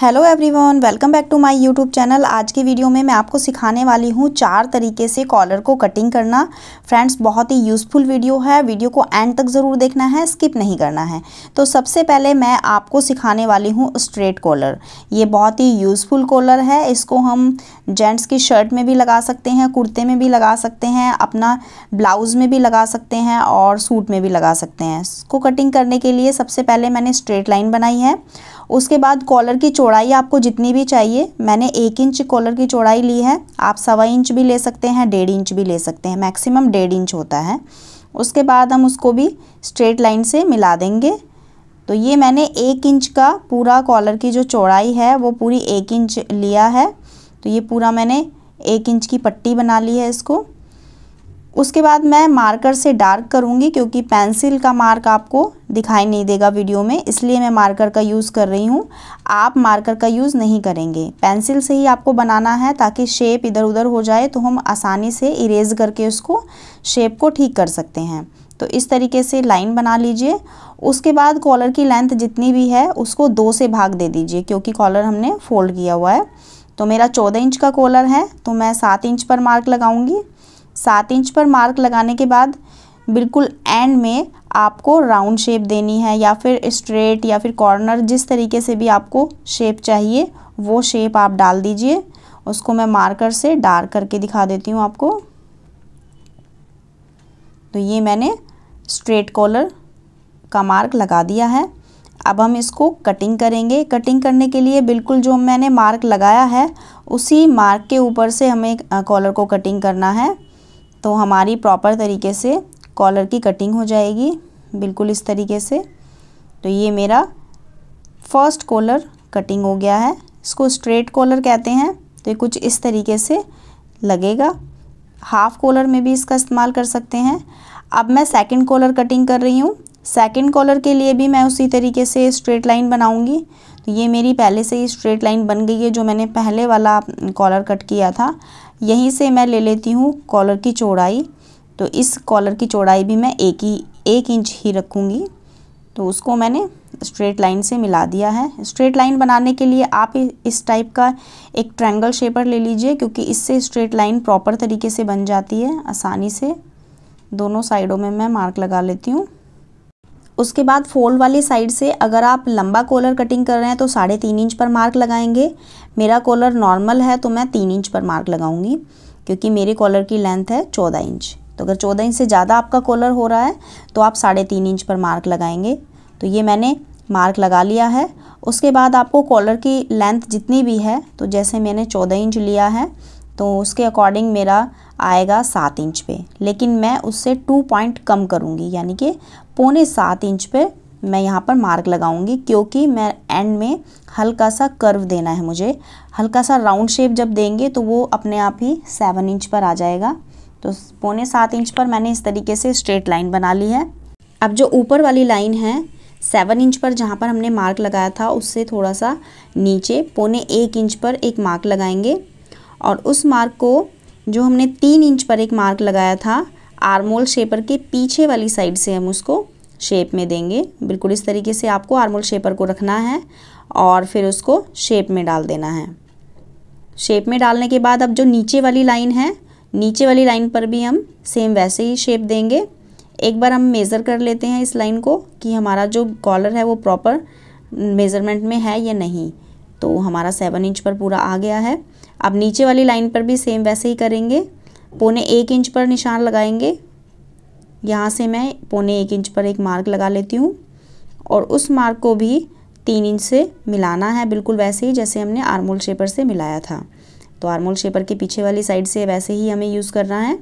hello everyone welcome back to my YouTube channel आज की video में मैं आपको सिखाने वाली हूँ चार तरीके से कॉलर को कटिंग करना फ्रेंड्स बहुत ही यूज़फुल वीडियो है वीडियो को एंड तक ज़रूर देखना है स्किप नहीं करना है तो सबसे पहले मैं आपको सिखाने वाली हूँ स्ट्रेट कॉलर ये बहुत ही यूज़फुल कॉलर है इसको हम जेंट्स की शर्ट में भी लगा सकते हैं कुर्ते में भी लगा सकते हैं अपना ब्लाउज़ में भी लगा सकते हैं और सूट में भी लगा सकते हैं इसको कटिंग करने के लिए सबसे पहले मैंने स्ट्रेट लाइन बनाई है उसके बाद कॉलर की चौड़ाई आपको जितनी भी चाहिए मैंने एक इंच कॉलर की चौड़ाई ली है आप सवा इंच भी ले सकते हैं डेढ़ इंच भी ले सकते हैं मैक्सिमम डेढ़ इंच होता है उसके बाद हम उसको भी स्ट्रेट लाइन से मिला देंगे तो ये मैंने एक इंच का पूरा कॉलर की जो चौड़ाई है वो पूरी एक इंच लिया है तो ये पूरा मैंने एक इंच की पट्टी बना ली है इसको उसके बाद मैं मार्कर से डार्क करूँगी क्योंकि पेंसिल का मार्क आपको दिखाई नहीं देगा वीडियो में इसलिए मैं मार्कर का यूज़ कर रही हूँ आप मार्कर का यूज़ नहीं करेंगे पेंसिल से ही आपको बनाना है ताकि शेप इधर उधर हो जाए तो हम आसानी से इरेज करके उसको शेप को ठीक कर सकते हैं तो इस तरीके से लाइन बना लीजिए उसके बाद कॉलर की लेंथ जितनी भी है उसको दो से भाग दे दीजिए क्योंकि कॉलर हमने फोल्ड किया हुआ है तो मेरा चौदह इंच का कॉलर है तो मैं सात इंच पर मार्क लगाऊंगी सात इंच पर मार्क लगाने के बाद बिल्कुल एंड में आपको राउंड शेप देनी है या फिर स्ट्रेट या फिर कॉर्नर जिस तरीके से भी आपको शेप चाहिए वो शेप आप डाल दीजिए उसको मैं मार्कर से डार्क करके दिखा देती हूँ आपको तो ये मैंने स्ट्रेट कॉलर का मार्क लगा दिया है अब हम इसको कटिंग करेंगे कटिंग करने के लिए बिल्कुल जो मैंने मार्क लगाया है उसी मार्क के ऊपर से हमें कॉलर को कटिंग करना है तो हमारी प्रॉपर तरीके से कॉलर की कटिंग हो जाएगी बिल्कुल इस तरीके से तो ये मेरा फर्स्ट कॉलर कटिंग हो गया है इसको स्ट्रेट कॉलर कहते हैं तो ये कुछ इस तरीके से लगेगा हाफ़ कॉलर में भी इसका इस्तेमाल कर सकते हैं अब मैं सेकंड कॉलर कटिंग कर रही हूँ सेकेंड कॉलर के लिए भी मैं उसी तरीके से स्ट्रेट लाइन बनाऊंगी तो ये मेरी पहले से ही स्ट्रेट लाइन बन गई है जो मैंने पहले वाला कॉलर कट किया था यहीं से मैं ले लेती हूँ कॉलर की चौड़ाई तो इस कॉलर की चौड़ाई भी मैं एक ही एक इंच ही रखूँगी तो उसको मैंने स्ट्रेट लाइन से मिला दिया है स्ट्रेट लाइन बनाने के लिए आप इस टाइप का एक ट्रायंगल शेपर ले लीजिए क्योंकि इससे स्ट्रेट लाइन प्रॉपर तरीके से बन जाती है आसानी से दोनों साइडों में मैं मार्क लगा लेती हूँ उसके बाद फोल्ड वाली साइड से अगर आप लंबा कॉलर कटिंग कर रहे हैं तो साढ़े तीन इंच पर मार्क लगाएंगे मेरा कॉलर नॉर्मल है तो मैं तीन इंच पर मार्क लगाऊंगी क्योंकि मेरे कॉलर की लेंथ है चौदह इंच तो अगर चौदह इंच से ज़्यादा आपका कॉलर हो रहा है तो आप साढ़े तीन इंच पर मार्क लगाएंगे तो ये मैंने मार्क लगा लिया है उसके बाद आपको कॉलर की लेंथ जितनी भी है तो जैसे मैंने चौदह इंच लिया है तो उसके अकॉर्डिंग मेरा आएगा सात इंच पे लेकिन मैं उससे टू पॉइंट कम करूँगी यानी कि पौने सात इंच पे मैं यहाँ पर मार्क लगाऊंगी क्योंकि मैं एंड में हल्का सा कर्व देना है मुझे हल्का सा राउंड शेप जब देंगे तो वो अपने आप ही सेवन इंच पर आ जाएगा तो पौने सात इंच पर मैंने इस तरीके से स्ट्रेट लाइन बना ली है अब जो ऊपर वाली लाइन है सेवन इंच पर जहाँ पर हमने मार्क लगाया था उससे थोड़ा सा नीचे पौने एक इंच पर एक मार्क लगाएंगे और उस मार्क को जो हमने तीन इंच पर एक मार्क लगाया था आर्मोल शेपर के पीछे वाली साइड से हम उसको शेप में देंगे बिल्कुल इस तरीके से आपको आर्मोल शेपर को रखना है और फिर उसको शेप में डाल देना है शेप में डालने के बाद अब जो नीचे वाली लाइन है नीचे वाली लाइन पर भी हम सेम वैसे ही शेप देंगे एक बार हम मेज़र कर लेते हैं इस लाइन को कि हमारा जो कॉलर है वो प्रॉपर मेज़रमेंट में है या नहीं तो हमारा सेवन इंच पर पूरा आ गया है अब नीचे वाली लाइन पर भी सेम वैसे ही करेंगे पौने एक इंच पर निशान लगाएंगे यहाँ से मैं पौने एक इंच पर एक मार्क लगा लेती हूँ और उस मार्क को भी तीन इंच से मिलाना है बिल्कुल वैसे ही जैसे हमने आर्मोल शेपर से मिलाया था तो आर्मोल शेपर के पीछे वाली साइड से वैसे ही हमें यूज़ करना है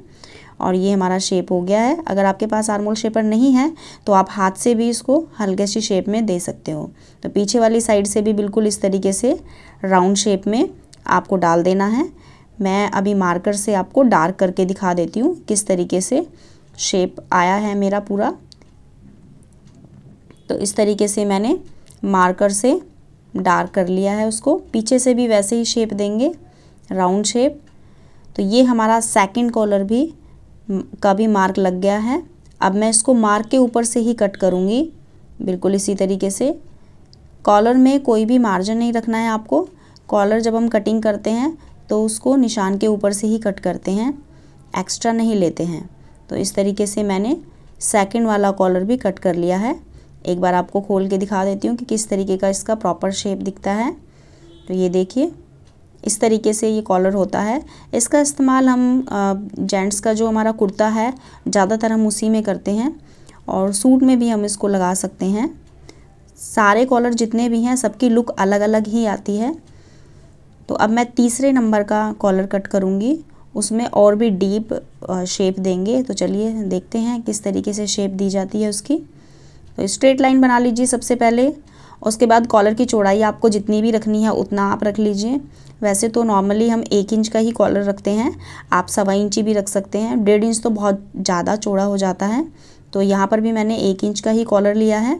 और ये हमारा शेप हो गया है अगर आपके पास आर्मोल शेपर नहीं है तो आप हाथ से भी इसको हल्के सी शेप में दे सकते हो तो पीछे वाली साइड से भी बिल्कुल इस तरीके से राउंड शेप में आपको डाल देना है मैं अभी मार्कर से आपको डार्क करके दिखा देती हूँ किस तरीके से शेप आया है मेरा पूरा तो इस तरीके से मैंने मार्कर से डार्क कर लिया है उसको पीछे से भी वैसे ही शेप देंगे राउंड शेप तो ये हमारा सेकंड कॉलर भी का भी मार्क लग गया है अब मैं इसको मार्क के ऊपर से ही कट करूँगी बिल्कुल इसी तरीके से कॉलर में कोई भी मार्जिन नहीं रखना है आपको कॉलर जब हम कटिंग करते हैं तो उसको निशान के ऊपर से ही कट करते हैं एक्स्ट्रा नहीं लेते हैं तो इस तरीके से मैंने सेकंड वाला कॉलर भी कट कर लिया है एक बार आपको खोल के दिखा देती हूँ कि किस तरीके का इसका प्रॉपर शेप दिखता है तो ये देखिए इस तरीके से ये कॉलर होता है इसका इस्तेमाल हम जेंट्स का जो हमारा कुर्ता है ज़्यादातर हम उसी में करते हैं और सूट में भी हम इसको लगा सकते हैं सारे कॉलर जितने भी हैं सबकी लुक अलग अलग ही आती है तो अब मैं तीसरे नंबर का कॉलर कट करूँगी उसमें और भी डीप शेप देंगे तो चलिए देखते हैं किस तरीके से शेप दी जाती है उसकी तो स्ट्रेट लाइन बना लीजिए सबसे पहले उसके बाद कॉलर की चौड़ाई आपको जितनी भी रखनी है उतना आप रख लीजिए वैसे तो नॉर्मली हम एक इंच का ही कॉलर रखते हैं आप सवा इंची भी रख सकते हैं डेढ़ इंच तो बहुत ज़्यादा चौड़ा हो जाता है तो यहाँ पर भी मैंने एक इंच का ही कॉलर लिया है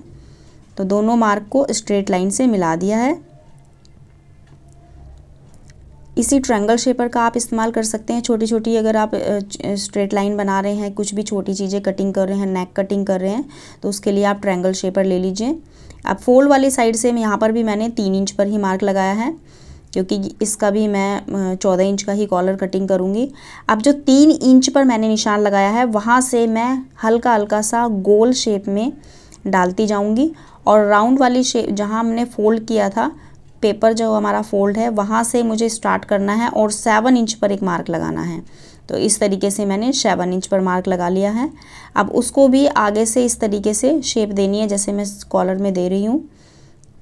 तो दोनों मार्क को स्ट्रेट लाइन से मिला दिया है इसी ट्रैंगल शेपर का आप इस्तेमाल कर सकते हैं छोटी छोटी अगर आप स्ट्रेट लाइन बना रहे हैं कुछ भी छोटी चीज़ें कटिंग कर रहे हैं नेक कटिंग कर रहे हैं तो उसके लिए आप ट्रैंगल शेपर ले लीजिए अब फोल्ड वाली साइड से यहाँ पर भी मैंने तीन इंच पर ही मार्क लगाया है क्योंकि इसका भी मैं चौदह इंच का ही कॉलर कटिंग करूँगी अब जो तीन इंच पर मैंने निशान लगाया है वहाँ से मैं हल्का हल्का सा गोल शेप में डालती जाऊँगी और राउंड वाली शेप जहाँ हमने फोल्ड किया था पेपर जो हमारा फोल्ड है वहाँ से मुझे स्टार्ट करना है और सेवन इंच पर एक मार्क लगाना है तो इस तरीके से मैंने सेवन इंच पर मार्क लगा लिया है अब उसको भी आगे से इस तरीके से शेप देनी है जैसे मैं कॉलर में दे रही हूँ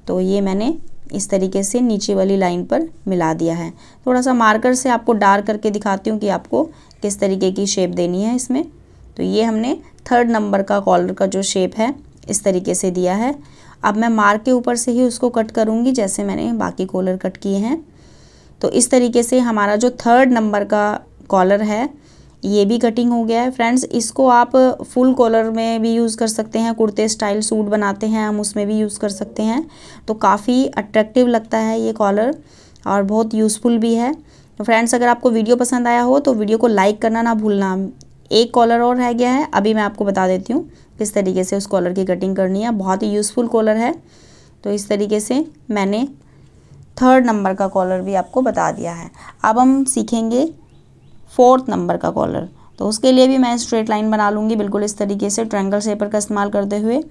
तो ये मैंने इस तरीके से नीचे वाली लाइन पर मिला दिया है थोड़ा सा मार्कर से आपको डार्क करके दिखाती हूँ कि आपको किस तरीके की शेप देनी है इसमें तो ये हमने थर्ड नंबर का कॉलर का जो शेप है इस तरीके से दिया है अब मैं मार्क के ऊपर से ही उसको कट करूँगी जैसे मैंने बाकी कॉलर कट किए हैं तो इस तरीके से हमारा जो थर्ड नंबर का कॉलर है ये भी कटिंग हो गया है फ्रेंड्स इसको आप फुल कॉलर में भी यूज़ कर सकते हैं कुर्ते स्टाइल सूट बनाते हैं हम उसमें भी यूज़ कर सकते हैं तो काफ़ी अट्रैक्टिव लगता है ये कॉलर और बहुत यूज़फुल भी है तो फ्रेंड्स अगर आपको वीडियो पसंद आया हो तो वीडियो को लाइक करना ना भूलना एक कॉलर और रह गया है अभी मैं आपको बता देती हूँ किस तरीके से उस कॉलर की कटिंग करनी है बहुत ही यूज़फुल कॉलर है तो इस तरीके से मैंने थर्ड नंबर का कॉलर भी आपको बता दिया है अब हम सीखेंगे फोर्थ नंबर का कॉलर तो उसके लिए भी मैं स्ट्रेट लाइन बना लूँगी बिल्कुल इस तरीके से ट्रैंगल शेपर का इस्तेमाल करते हुए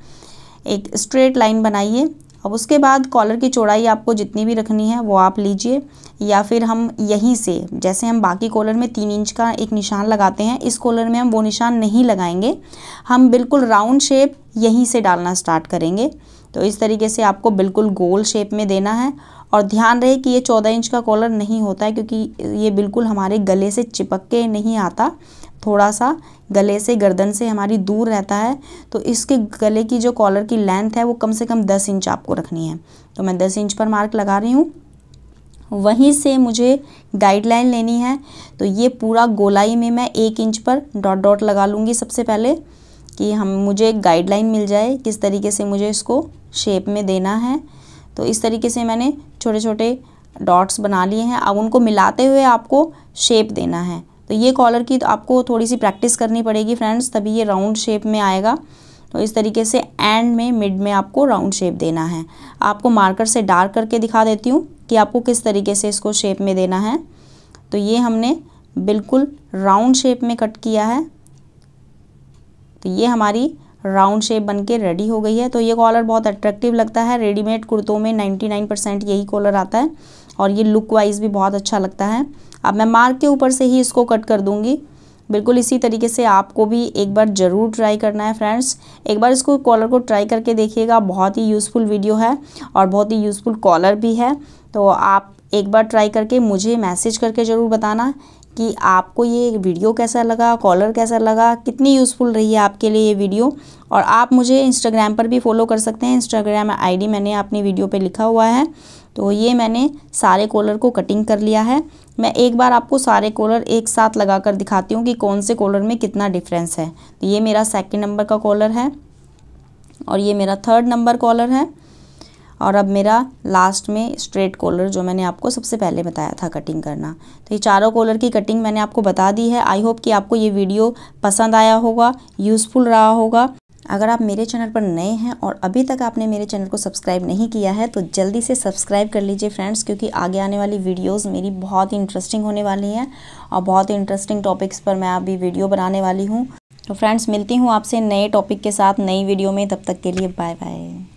एक स्ट्रेट लाइन बनाइए अब उसके बाद कॉलर की चौड़ाई आपको जितनी भी रखनी है वो आप लीजिए या फिर हम यहीं से जैसे हम बाकी कॉलर में तीन इंच का एक निशान लगाते हैं इस कॉलर में हम वो निशान नहीं लगाएंगे हम बिल्कुल राउंड शेप यहीं से डालना स्टार्ट करेंगे तो इस तरीके से आपको बिल्कुल गोल शेप में देना है और ध्यान रहे कि ये चौदह इंच का कॉलर नहीं होता है क्योंकि ये बिल्कुल हमारे गले से चिपक के नहीं आता थोड़ा सा गले से गर्दन से हमारी दूर रहता है तो इसके गले की जो कॉलर की लेंथ है वो कम से कम दस इंच आपको रखनी है तो मैं दस इंच पर मार्क लगा रही हूँ वहीं से मुझे गाइडलाइन लेनी है तो ये पूरा गोलाई में मैं एक इंच पर डॉट डॉट लगा लूँगी सबसे पहले कि हम मुझे गाइडलाइन मिल जाए किस तरीके से मुझे इसको शेप में देना है तो इस तरीके से मैंने छोटे छोटे डॉट्स बना लिए हैं अब उनको मिलाते हुए आपको शेप देना है तो ये कॉलर की तो आपको थोड़ी सी प्रैक्टिस करनी पड़ेगी फ्रेंड्स तभी ये राउंड शेप में आएगा तो इस तरीके से एंड में मिड में आपको राउंड शेप देना है आपको मार्कर से डार्क करके दिखा देती हूँ कि आपको किस तरीके से इसको शेप में देना है तो ये हमने बिल्कुल राउंड शेप में कट किया है तो ये हमारी राउंड शेप बन के रेडी हो गई है तो ये कॉलर बहुत अट्रैक्टिव लगता है रेडीमेड कुर्तों में 99 परसेंट यही कॉलर आता है और ये लुक वाइज भी बहुत अच्छा लगता है अब मैं मार्क के ऊपर से ही इसको कट कर दूंगी बिल्कुल इसी तरीके से आपको भी एक बार ज़रूर ट्राई करना है फ्रेंड्स एक बार इसको कॉलर को ट्राई करके देखिएगा बहुत ही यूज़फुल वीडियो है और बहुत ही यूज़फुल कॉलर भी है तो आप एक बार ट्राई करके मुझे मैसेज करके ज़रूर बताना कि आपको ये वीडियो कैसा लगा कॉलर कैसा लगा कितनी यूज़फुल रही है आपके लिए ये वीडियो और आप मुझे इंस्टाग्राम पर भी फॉलो कर सकते हैं इंस्टाग्राम आईडी मैंने अपनी वीडियो पे लिखा हुआ है तो ये मैंने सारे कॉलर को कटिंग कर लिया है मैं एक बार आपको सारे कॉलर एक साथ लगा कर दिखाती हूँ कि कौन से कॉलर में कितना डिफरेंस है तो ये मेरा सेकेंड नंबर का कॉलर है और ये मेरा थर्ड नंबर कॉलर है और अब मेरा लास्ट में स्ट्रेट कॉलर जो मैंने आपको सबसे पहले बताया था कटिंग करना तो ये चारों कॉलर की कटिंग मैंने आपको बता दी है आई होप कि आपको ये वीडियो पसंद आया होगा यूज़फुल रहा होगा अगर आप मेरे चैनल पर नए हैं और अभी तक आपने मेरे चैनल को सब्सक्राइब नहीं किया है तो जल्दी से सब्सक्राइब कर लीजिए फ्रेंड्स क्योंकि आगे आने वाली वीडियोस मेरी बहुत ही इंटरेस्टिंग होने वाली हैं और बहुत ही इंटरेस्टिंग टॉपिक्स पर मैं अभी वीडियो बनाने वाली हूँ तो फ्रेंड्स मिलती हूँ आपसे नए टॉपिक के साथ नई वीडियो में तब तक के लिए बाय बाय